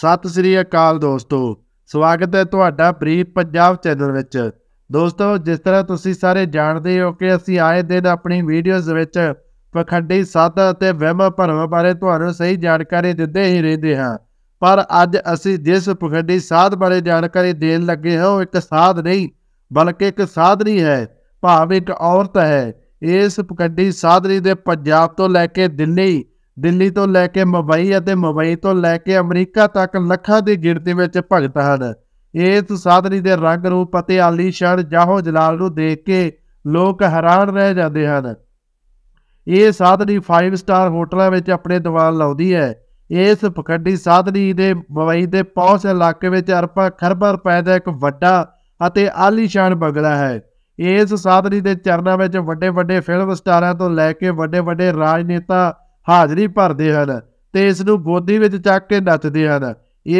ਸਤਿ ਸ੍ਰੀ ਅਕਾਲ ਦੋਸਤੋ ਸਵਾਗਤ ਹੈ ਤੁਹਾਡਾ ਪ੍ਰੀਤ ਪੰਜਾਬ ਚੈਨਲ ਵਿੱਚ ਦੋਸਤੋ ਜਿਸ ਤਰ੍ਹਾਂ ਤੁਸੀਂ ਸਾਰੇ ਜਾਣਦੇ ਹੋ ਕਿ ਅਸੀਂ ਆਏ ਦਿਨ ਆਪਣੀ ਵੀਡੀਓਜ਼ ਵਿੱਚ ਪਖੰਡੀ ਸੱਤ ਅਤੇ ਵਹਿਮ ਭਰਮ ਬਾਰੇ ਤੁਹਾਨੂੰ ਸਹੀ ਜਾਣਕਾਰੀ ਦਿੰਦੇ ਹੀ ਰਹਿੰਦੇ ਹਾਂ ਪਰ ਅੱਜ ਅਸੀਂ ਜਿਸ ਪਖੰਡੀ ਸਾਧ ਬਾਰੇ ਜਾਣਕਾਰੀ ਦੇਣ ਲੱਗੇ ਹਾਂ ਉਹ ਇੱਕ ਸਾਧ ਨਹੀਂ ਬਲਕਿ ਇੱਕ ਸਾਧਨੀ ਹੈ ਭਾਵ ਇੱਕ ਔਰਤ ਹੈ ਇਸ ਪਖੰਡੀ ਸਾਧਨੀ ਦੇ ਪੰਜਾਬ ਤੋਂ ਲੈ ਕੇ ਦਿੱਲੀ ਦਿੱਲੀ ਤੋਂ ਲੈ ਕੇ ਮੁੰਬਈ ਅਤੇ ਮੁੰਬਈ ਤੋਂ ਲੈ ਕੇ ਅਮਰੀਕਾ ਤੱਕ ਲੱਖਾਂ ਦੀ ਗਿਣਤੀ ਵਿੱਚ ਭਗਤ ਹਨ ਇਸ ਸਾਧਨੀ ਦੇ ਰੰਗ ਰੂਪ ਅਤੇ ਆਲੀਸ਼ਾਨ ਜਾਹੋ ਜਲਾਲ ਨੂੰ ਦੇਖ ਕੇ ਲੋਕ ਹੈਰਾਨ ਰਹਿ ਜਾਂਦੇ ਹਨ ਇਹ ਸਾਧਨੀ 5 ਸਟਾਰ ਹੋਟਲਾਂ ਵਿੱਚ ਆਪਣੇ ਦੀਵਾਨ ਲਾਉਂਦੀ ਹੈ ਇਸ ਪਖੰਡੀ ਸਾਧਨੀ ਦੇ ਮੁੰਬਈ ਦੇ ਪੌਸ ਇਲਾਕੇ ਵਿੱਚ ਅਰਪਾ ਖਰਬਰ ਪੈਦਾ ਇੱਕ ਵੱਡਾ ਅਤੇ ਆਲੀਸ਼ਾਨ ਬੰਗਲਾ ਹੈ ਇਸ ਸਾਧਨੀ ਦੇ ਚਰਨਾਂ ਵਿੱਚ ਵੱਡੇ ਵੱਡੇ ਫਿਲਮ ਸਟਾਰਾਂ ਤੋਂ ਲੈ ਕੇ ਵੱਡੇ ਵੱਡੇ ਰਾਜਨੇਤਾ ਹਾਜ਼ਰੀ ਭਰਦੇ ਹਨ ਤੇ ਇਸ ਨੂੰ ਗੋਦੀ ਵਿੱਚ ਚੱਕ ਕੇ ਨੱਚਦੇ ਹਨ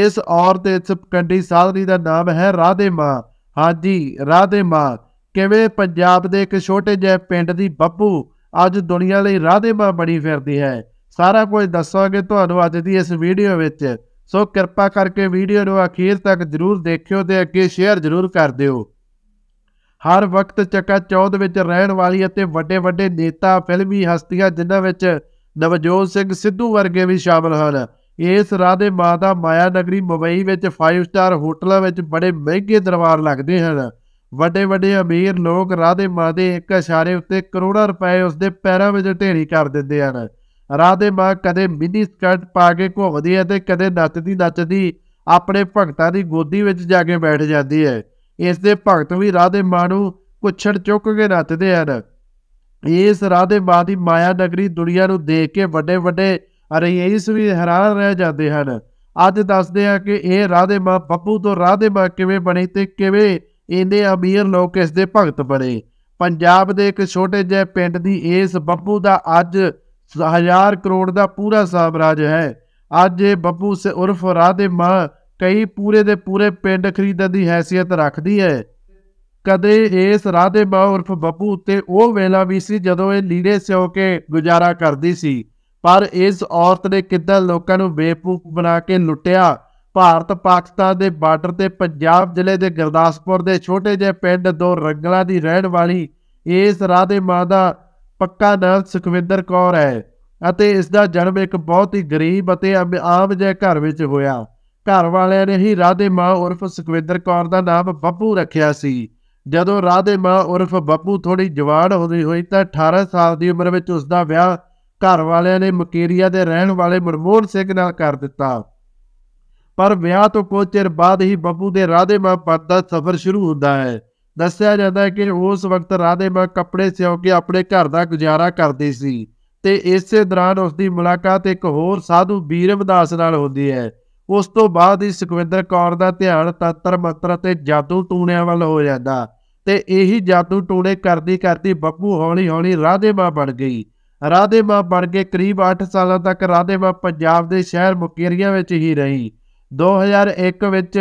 ਇਸ ਔਰਤ ਇਸ ਕੰਡੀ ਸਾਧਰੀ ਦਾ ਨਾਮ ਹੈ ਰਾਧੇ ਮਾਂ ਹਾਂਜੀ ਰਾਧੇ ਮਾਂ ਕਿਵੇਂ ਪੰਜਾਬ ਦੇ ਇੱਕ ਛੋਟੇ ਜਿਹੇ ਪਿੰਡ ਦੀ ਬੱਬੂ ਅੱਜ ਦੁਨੀਆ ਲਈ ਰਾਧੇ ਮਾਂ ਬਣੀ ਫਿਰਦੀ ਹੈ ਸਾਰਾ ਕੁਝ ਦੱਸਾਂਗੇ ਤੁਹਾਨੂੰ ਅੱਜ ਦੀ ਇਸ ਵੀਡੀਓ ਵਿੱਚ ਸੋ ਕਿਰਪਾ ਕਰਕੇ ਵੀਡੀਓ ਨੂੰ ਅਖੀਰ ਤੱਕ ਜ਼ਰੂਰ ਦੇਖਿਓ ਤੇ ਅੱਗੇ ਸ਼ੇਅਰ ਜ਼ਰੂਰ ਕਰ ਦਿਓ ਹਰ ਵਕਤ ਚੱਕਾ ਚੌਧ ਵਿੱਚ ਰਹਿਣ ਵਾਲੀ ਅਤੇ ਵੱਡੇ ਵੱਡੇ ਨੇਤਾ ਫਿਲਮੀ ਹਸਤੀਆਂ ਜਿਨ੍ਹਾਂ ਵਿੱਚ ਨਵਜੋਤ ਸਿੰਘ ਸਿੱਧੂ ਵਰਗੇ ਵੀ ਸ਼ਾਮਲ ਹਨ ਇਸ ਰਾਹ ਦੇ ਮਾਤਾ ਮਾਇਆ ਨਗਰੀ ਮੁੰਬਈ ਵਿੱਚ 5 ਸਟਾਰ ਹੋਟਲਾਂ ਵਿੱਚ ਬੜੇ ਮਹਿੰਗੇ ਦਰਬਾਰ ਲੱਗਦੇ ਹਨ ਵੱਡੇ ਵੱਡੇ ਅਮੀਰ ਲੋਕ ਰਾਧੇ ਮਾਂ ਦੇ ਇੱਕ ਇਸ਼ਾਰੇ ਉੱਤੇ ਕਰੋੜਾਂ ਰੁਪਏ ਉਸਦੇ ਪੈਰਾਂ ਵਿੱਚ ਢੇਰੀ ਕਰ ਦਿੰਦੇ ਹਨ ਰਾਧੇ ਮਾਂ ਕਦੇ ਮਿੰਨੀ ਸਕਰਟ ਪਾ ਕੇ ਘੁੰਮਦੀ ਹੈ ਤੇ ਕਦੇ ਨੱਚਦੀ ਨੱਚਦੀ ਆਪਣੇ ਭਗਤਾਂ ਦੀ ਗੋਦੀ ਵਿੱਚ ਜਾ ਕੇ ਬੈਠ ਜਾਂਦੀ ਹੈ ਇਸ ਦੇ ਭਗਤ ਵੀ ਰਾਧੇ ਮਾਂ ਨੂੰ ਕੁਛੜ ਚੁੱਕ ਕੇ ਨੱਚਦੇ ਹਨ ਇਸ ਰਾਧੇ ਬਾਅਦ ਦੀ ਮਾਇਆ ਨਗਰੀ ਦੁਨੀਆ ਨੂੰ ਦੇਖ ਕੇ ਵੱਡੇ ਵੱਡੇ ਇਸ ਵੀ ਹੈਰਾਨ ਰਹਿ ਜਾਂਦੇ ਹਨ ਅੱਜ ਦੱਸਦੇ ਆ ਕਿ ਇਹ ਰਾਧੇ ਮਾ ਬੱਪੂ ਤੋਂ ਰਾਧੇ ਮਾ ਕਿਵੇਂ ਬਣੇ ਤੇ ਕਿਵੇਂ ਇਹਦੇ ਅਮੀਰ ਲੋਕ ਇਸ ਦੇ ਭਗਤ ਬਣੇ ਪੰਜਾਬ ਦੇ ਇੱਕ ਛੋਟੇ ਜਿਹੇ ਪਿੰਡ ਦੀ ਇਸ ਬੱਪੂ ਦਾ ਅੱਜ ਹਜ਼ਾਰ ਕਰੋੜ ਦਾ ਪੂਰਾ ਸਾਮਰਾਜ ਹੈ ਅੱਜ ਇਹ ਬੱਪੂ ਸੇ ਉਰਫ ਰਾਧੇ ਮਾ ਕਈ ਪੂਰੇ ਦੇ ਪੂਰੇ ਪਿੰਡ ਖਰੀਦਣ ਦੀ ਹیثیت ਰੱਖਦੀ ਹੈ ਕਦੇ ਇਸ ਰਾਧੇ ਮਾਂ ਉਰਫ ਬੱਬੂ ਉੱਤੇ ਉਹ ਵੇਲਾ ਵੀ ਸੀ ਜਦੋਂ ਇਹ ਲੀੜੇ ਸਿਉ ਕੇ ਗੁਜ਼ਾਰਾ ਕਰਦੀ ਸੀ ਪਰ ਇਸ ਔਰਤ ਨੇ ਕਿੱਦਾਂ ਲੋਕਾਂ ਨੂੰ ਬੇਪੂਕ ਬਣਾ ਕੇ ਲੁੱਟਿਆ ਭਾਰਤ ਪਾਕਿਸਤਾਨ ਦੇ ਬਾਰਡਰ ਤੇ ਪੰਜਾਬ ਜ਼ਿਲ੍ਹੇ ਦੇ ਗੁਰਦਾਸਪੁਰ ਦੇ ਛੋਟੇ ਜਿਹੇ ਪਿੰਡ ਦੋ ਰੰਗਲਾ ਦੀ ਰਹਿਣ ਵਾਲੀ ਇਸ ਰਾਧੇ ਮਾਂ ਦਾ ਪੱਕਾ ਨਾਮ ਸੁਖਵਿੰਦਰ ਕੌਰ ਹੈ ਅਤੇ ਇਸ ਦਾ ਜਨਮ ਇੱਕ ਬਹੁਤ ਹੀ ਗਰੀਬ ਅਤੇ ਆਮ ਜਿਹੇ ਘਰ ਵਿੱਚ ਹੋਇਆ ਘਰ ਵਾਲਿਆਂ ਨੇ ਹੀ ਰਾਧੇ ਮਾਂ ਉਰਫ ਸੁਖਵਿੰਦਰ ਕੌਰ ਦਾ ਨਾਮ ਬੱਬੂ ਰੱਖਿਆ ਸੀ ਜਦੋਂ ਰਾਧੇ ਮਾਂ ਉਰਫ ਬੱਬੂ ਥੋੜੀ ਜਵਾਨ ਹੁੰਦੀ ਹੋਈ ਤਾਂ 18 ਸਾਲ ਦੀ ਉਮਰ ਵਿੱਚ ਉਸ ਦਾ ਵਿਆਹ ਘਰ ਵਾਲਿਆਂ ਨੇ ਮਕੇਰੀਆ ਦੇ ਰਹਿਣ ਵਾਲੇ ਮਨਮੋਹਨ ਸਿੰਘ ਨਾਲ ਕਰ ਦਿੱਤਾ ਪਰ ਵਿਆਹ ਤੋਂ ਕੁਝ ਚਿਰ ਬਾਅਦ ਹੀ ਬੱਬੂ ਦੇ ਰਾਧੇ ਮਾਂ ਪਦ ਦਾ ਸਫ਼ਰ ਸ਼ੁਰੂ ਹੁੰਦਾ ਹੈ ਦੱਸਿਆ ਜਾਂਦਾ ਹੈ ਕਿ ਉਸ ਵਕਤ ਰਾਧੇ ਮਾਂ ਕੱਪੜੇ ਸਿਉ ਕੇ ਆਪਣੇ ਘਰ ਦਾ ਗੁਜ਼ਾਰਾ ਕਰਦੀ ਸੀ ਤੇ ਇਸੇ ਦੌਰਾਨ ਉਸ ਦੀ ਮੁਲਾਕਾਤ ਇੱਕ ਹੋਰ ਸਾਧੂ ਬੀਰਵਦਾਸ ਨਾਲ ਹੁੰਦੀ ਹੈ ਉਸ ਤੋਂ ਬਾਅਦ ਹੀ ਸੁਖਵਿੰਦਰ ਕੌਰ ਦਾ ਧਿਆਨ ਤੰਤਰ ਮੰਤਰ ਅਤੇ ਜਾਦੂ ਟੂਣਿਆਂ ਵੱਲ ਹੋ ਜਾਂਦਾ ਤੇ ਇਹੀ ਜਾਦੂ ਟੋਣੇ ਕਰਦੀ ਕਰਦੀ ਬੱਬੂ ਹੌਲੀ ਹੌਲੀ ਰਾਧੇ ਮਾਂ ਬਣ ਗਈ ਰਾਧੇ ਮਾਂ ਬਣ ਕੇ ਕਰੀਬ 8 ਸਾਲਾਂ ਤੱਕ ਰਾਧੇ ਮਾਂ ਪੰਜਾਬ ਦੇ ਸ਼ਹਿਰ ਮੁਕੇਰੀਆਂ ਵਿੱਚ ਹੀ ਰਹੀ 2001 ਵਿੱਚ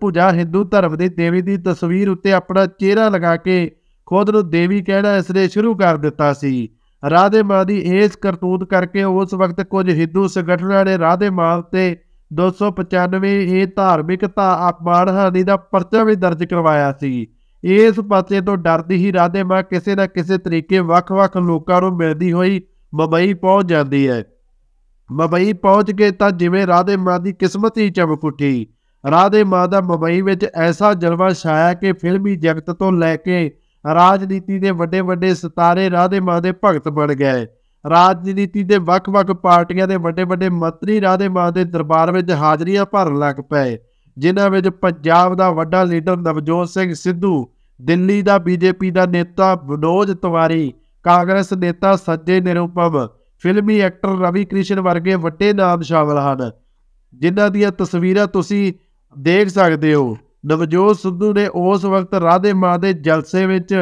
ਪੂਜਾ ਹਿੰਦੂ ਧਰਮ ਦੀ ਦੇਵੀ ਦੀ ਤਸਵੀਰ ਉੱਤੇ ਆਪਣਾ ਚਿਹਰਾ ਲਗਾ ਕੇ ਖੁਦ ਨੂੰ ਦੇਵੀ ਕਹਿਣਾ ਇਸਨੇ ਸ਼ੁਰੂ ਕਰ ਦਿੱਤਾ ਸੀ ਰਾਧੇ ਮਾਂ ਦੀ ਇਸ ਕਰਤੂਤ ਕਰਕੇ ਉਸ ਵਕਤ ਕੁਝ ਹਿੰਦੂ ਸੰਗਠਨਾਂ ਨੇ ਰਾਧੇ ਮਾਂ ਤੇ 295 ਇਹ ਧਾਰਮਿਕ ਅਪਮਾਨ ਹਾਨੀ ਦਾ ਪਰਚਾ ਵੀ ਦਰਜ ਕਰਵਾਇਆ ਸੀ ਇਸ ਪਾਸੇ ਤੋਂ ਡਰਦੀ ਹੀ ਰਾਧੇ ਮਾਂ ਕਿਸੇ ਨਾ ਕਿਸੇ ਤਰੀਕੇ ਵੱਖ-ਵੱਖ ਲੋਕਾਂ ਨੂੰ ਮਿਲਦੀ ਹੋਈ ਮੁੰਬਈ ਪਹੁੰਚ ਜਾਂਦੀ ਹੈ ਮੁੰਬਈ ਪਹੁੰਚ ਕੇ ਤਾਂ ਜਿਵੇਂ ਰਾਧੇ ਮਾਂ ਦੀ ਕਿਸਮਤ ਹੀ ਚਮਕ ਉੱਠੀ ਰਾਧੇ ਮਾਂ ਦਾ ਮੁੰਬਈ ਵਿੱਚ ਐਸਾ ਜਲਵਾ ਛਾਇਆ ਕਿ ਫਿਲਮੀ ਜਗਤ ਤੋਂ ਲੈ ਕੇ ਰਾਜਨੀਤੀ ਦੇ ਵੱਡੇ-ਵੱਡੇ ਸਿਤਾਰੇ ਰਾਧੇ ਮਾਂ ਦੇ ਭਗਤ ਬਣ ਗਏ ਰਾਜਨੀਤੀ ਦੇ ਵੱਖ-ਵੱਖ ਪਾਰਟੀਆਂ ਦੇ ਵੱਡੇ-ਵੱਡੇ ਮੰਤਰੀ ਰਾਧੇ ਮਾਂ ਦੇ ਦਰਬਾਰ ਵਿੱਚ ਹਾਜ਼ਰੀਆਂ ਭਰਨ ਲੱਗ ਪਏ ਜਿਨ੍ਹਾਂ ਵਿੱਚ ਪੰਜਾਬ ਦਾ ਵੱਡਾ ਲੀਡਰ ਨਵਜੋਤ ਸਿੰਘ ਸਿੱਧੂ ਦਿੱਲੀ ਦਾ ਬੀਜੇਪੀ ਦਾ ਨੇਤਾ ਵਿਨੋਦ ਤਿਵਾਰੀ ਕਾਂਗਰਸ ਨੇਤਾ ਸੱਜੇ ਨਿਰੂਪਮ ਫਿਲਮੀ ਐਕਟਰ ਰਵੀ ਕ੍ਰਿਸ਼ਨ ਵਰਗੇ ਵੱਡੇ ਨਾਮ ਸ਼ਾਮਲ ਹਨ ਜਿਨ੍ਹਾਂ ਦੀਆਂ ਤਸਵੀਰਾਂ ਤੁਸੀਂ ਦੇਖ ਸਕਦੇ ਹੋ ਨਵਜੋਤ ਸਿੱਧੂ ਨੇ ਉਸ ਵਕਤ ਰਾਧੇ ਮਾਂ ਦੇ ਜਲਸੇ ਵਿੱਚ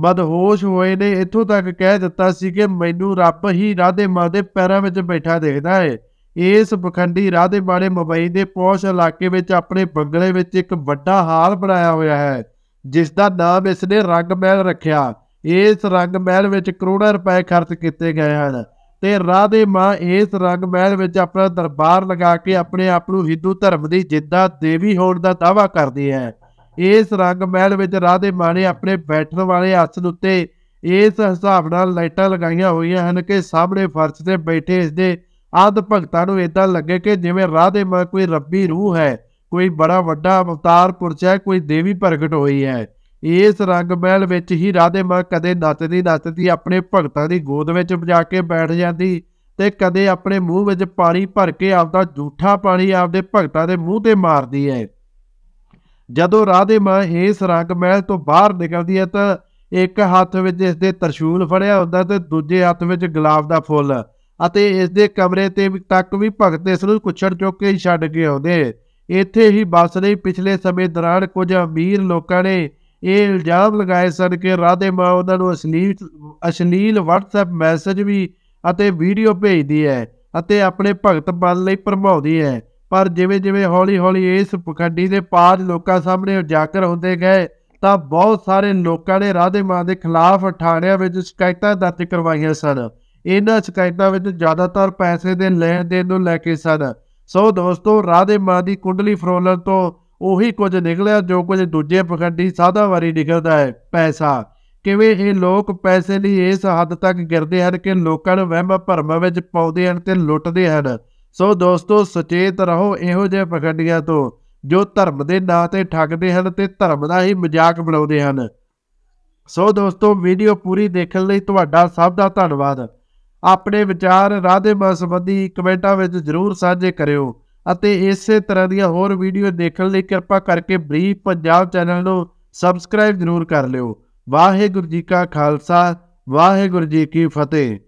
ਮਦਹੋਸ਼ ਹੋਏ ਨੇ ਇੱਥੋਂ ਤੱਕ ਕਹਿ ਦਿੱਤਾ ਸੀ ਕਿ ਮੈਨੂੰ ਰੱਬ ਹੀ ਰਾਧੇ ਮਾਂ ਦੇ ਪੈਰਾਂ ਵਿੱਚ ਬੈਠਾ ਦੇਖਦਾ ਹੈ ਇਸ ਪਖੰਡੀ ਰਾਧੇ ਬਾੜੇ ਮੁੰਬਈ ਦੇ ਪੌਸ਼ ਇਲਾਕੇ ਵਿੱਚ ਆਪਣੇ ਬੰਗਲੇ ਵਿੱਚ ਇੱਕ ਵੱਡਾ ਹਾਲ ਬਣਾਇਆ ਹੋਇਆ ਹੈ ਜਿਸ ਦਾ ਨਾਮ ਇਸ ਨੇ ਰੰਗ ਮਹਿਲ ਰੱਖਿਆ ਇਸ ਰੰਗ ਮਹਿਲ ਵਿੱਚ ਕਰੋੜਾਂ ਰੁਪਏ ਖਰਚ ਕੀਤੇ ਗਏ ਹਨ ਤੇ ਰਾਧੇ ਮਾਂ ਇਸ ਰੰਗ ਮਹਿਲ ਵਿੱਚ ਆਪਣਾ ਦਰਬਾਰ ਲਗਾ ਕੇ ਆਪਣੇ ਆਪ ਨੂੰ ਹਿੰਦੂ ਧਰਮ ਦੀ ਜਿੰਦਾ ਦੇਵੀ ਹੋਣ ਦਾ ਦਾਵਾ ਕਰਦੀ ਹੈ ਇਸ ਰੰਗ ਮਹਿਲ ਵਿੱਚ ਰਾਧੇ ਮਾਣੇ ਆਪਣੇ ਬੈਠਣ ਵਾਲੇ ਆਸਨ ਉੱਤੇ ਇਸ ਹਿਸਾਬ ਨਾਲ ਲਾਈਟਾਂ ਲਗਾਈਆਂ ਹੋਈਆਂ ਹਨ ਕਿ ਸਾਹਮਣੇ ਫਰਸ਼ ਤੇ ਬੈਠੇ ਇਸ ਦੇ ਆਦ ਭਗਤਾਂ ਨੂੰ ਇਦਾਂ ਲੱਗੇ ਕਿ ਜਿਵੇਂ ਰਾਧੇ ਮਾਂ ਕੋਈ ਰੱਬੀ ਰੂਹ ਹੈ ਕੋਈ ਬੜਾ ਵੱਡਾ ਅਵਤਾਰ ਪੁਰਚ ਹੈ ਕੋਈ ਦੇਵੀ ਪ੍ਰਗਟ ਹੋਈ ਹੈ ਇਸ ਰੰਗ ਮਹਿਲ ਵਿੱਚ ਹੀ ਰਾਧੇ ਮਾਂ ਕਦੇ ਨੱਚਦੀ ਨੱਚਦੀ ਆਪਣੇ ਭਗਤਾਂ ਦੀ ਗੋਦ ਵਿੱਚ ਵਜਾ ਕੇ ਬੈਠ ਜਾਂਦੀ ਤੇ ਕਦੇ ਆਪਣੇ ਮੂੰਹ ਵਿੱਚ ਪਾਣੀ ਭਰ ਕੇ ਆਪਦਾ ਝੂਠਾ ਪਾਣੀ ਆਪਦੇ ਭਗਤਾਂ ਦੇ ਮੂੰਹ ਤੇ ਮਾਰਦੀ ਹੈ ਜਦੋਂ ਰਾਧੇ ਮਾਂ ਇਸ ਰੰਗ ਮਹਿਲ ਤੋਂ ਬਾਹਰ ਨਿਕਲਦੀ ਹੈ ਤਾਂ ਇੱਕ ਹੱਥ ਵਿੱਚ ਇਸ ਦੇ ਤਰਸ਼ੂਲ ਫੜਿਆ ਹੁੰਦਾ ਤੇ ਦੂਜੇ ਹੱਥ ਵਿੱਚ ਗੁਲਾਬ ਦਾ ਫੁੱਲ ਅਤੇ ਇਸ ਦੇ ਕਮਰੇ ਤੇ ਤੱਕ ਵੀ ਭਗਤ ਇਸ ਨੂੰ ਕੁਛੜ ਚੁੱਕ ਕੇ ਛੱਡ ਕੇ ਆਉਂਦੇ ਇੱਥੇ ਹੀ ਬਸ ਰਹੀ ਪਿਛਲੇ ਸਮੇਂ ਦੌਰਾਨ ਕੁਝ ਅਮੀਰ ਲੋਕਾਂ ਨੇ ਇਹ ਇਲਜ਼ਾਮ ਲਗਾਏ ਸਨ ਕਿ ਰਾਧੇ ਮਾਂ ਉਹਨਾਂ ਨੂੰ ਅਸ਼ਲੀਲ ਅਸ਼ਲੀਲ WhatsApp ਮੈਸੇਜ ਵੀ ਅਤੇ ਵੀਡੀਓ ਭੇਜਦੀ ਹੈ ਅਤੇ ਆਪਣੇ ਭਗਤ ਬਲ ਲਈ ਭਰਮਾਉਂਦੀ ਹੈ ਪਰ ਜਿਵੇਂ-ਜਿਵੇਂ ਹੌਲੀ-ਹੌਲੀ ਇਸ ਪਖੰਡੀ ਦੇ ਪਾਰ ਲੋਕਾਂ ਸਾਹਮਣੇ ਉਜਾਗਰ ਹੁੰਦੇ ਗਏ ਤਾਂ ਬਹੁਤ ਸਾਰੇ ਲੋਕਾਂ ਨੇ ਰਾਧੇ ਮਾਂ ਦੇ ਖਿਲਾਫ ਠਾਣਿਆਂ ਵਿੱਚ ਸ਼ਿਕਾਇਤਾਂ ਦਰਜ ਕਰਵਾਈਆਂ ਸਨ ਇਹਨਾਂ ਸ਼ਿਕਾਇਤਾਂ ਵਿੱਚ ਜ਼ਿਆਦਾਤਰ ਪੈਸੇ ਦੇ ਲੈਣ ਦੇਣ ਨੂੰ ਲੈ ਕੇ ਸਨ ਸੋ ਦੋਸਤੋ ਰਾਧੇ ਮਾਂ ਦੀ ਕੁੰਡਲੀ ਫਰੋਲਣ ਤੋਂ ਉਹੀ ਕੁਝ ਨਿਕਲਿਆ ਜੋ ਕੁਝ ਦੂਜੇ ਪਖੰਡੀ ਸਾਧਾ ਵਾਰੀ ਨਿਕਲਦਾ ਹੈ ਪੈਸਾ ਕਿਵੇਂ ਇਹ ਲੋਕ ਪੈਸੇ ਲਈ ਇਸ ਹੱਦ ਤੱਕ ਗਿਰਦੇ ਹਨ ਕਿ ਲੋਕਾਂ ਨੂੰ ਵਹਿਮ ਭਰਮ ਵਿੱਚ ਪਾਉਂਦੇ ਹਨ ਤੇ ਲੁੱਟਦੇ ਹਨ ਸੋ ਦੋਸਤੋ ਸੁਚੇਤ ਰਹੋ ਇਹੋ ਜਿਹੇ ਪਖੰਡੀਆਂ ਤੋਂ ਜੋ ਧਰਮ ਦੇ ਨਾਂ ਤੇ ਠੱਗਦੇ ਹਨ ਤੇ ਧਰਮ ਦਾ ਹੀ ਮਜ਼ਾਕ ਬਣਾਉਂਦੇ ਹਨ ਸੋ ਦੋਸਤੋ ਵੀਡੀਓ ਪੂਰੀ ਦੇਖਣ ਲਈ ਤੁਹਾਡਾ ਸਭ ਦਾ ਧੰਨਵਾਦ ਆਪਣੇ ਵਿਚਾਰ ਰਾਧੇ ਮਾਂ ਸੰਬੰਧੀ ਕਮੈਂਟਾਂ ਵਿੱਚ ਜ਼ਰੂਰ ਸਾਂਝੇ ਕਰਿਓ ਅਤੇ ਇਸੇ ਤਰ੍ਹਾਂ ਦੀਆਂ ਹੋਰ ਵੀਡੀਓ ਦੇਖਣ ਲਈ ਕਿਰਪਾ ਕਰਕੇ ਬ੍ਰੀ ਪੰਜਾਬ ਚੈਨਲ ਨੂੰ ਸਬਸਕ੍ਰਾਈਬ ਜ਼ਰੂਰ ਕਰ ਲਿਓ ਵਾਹਿਗੁਰੂ ਜੀ ਕਾ ਖਾਲਸਾ ਵਾਹਿਗੁਰੂ ਜੀ ਕੀ ਫਤਿਹ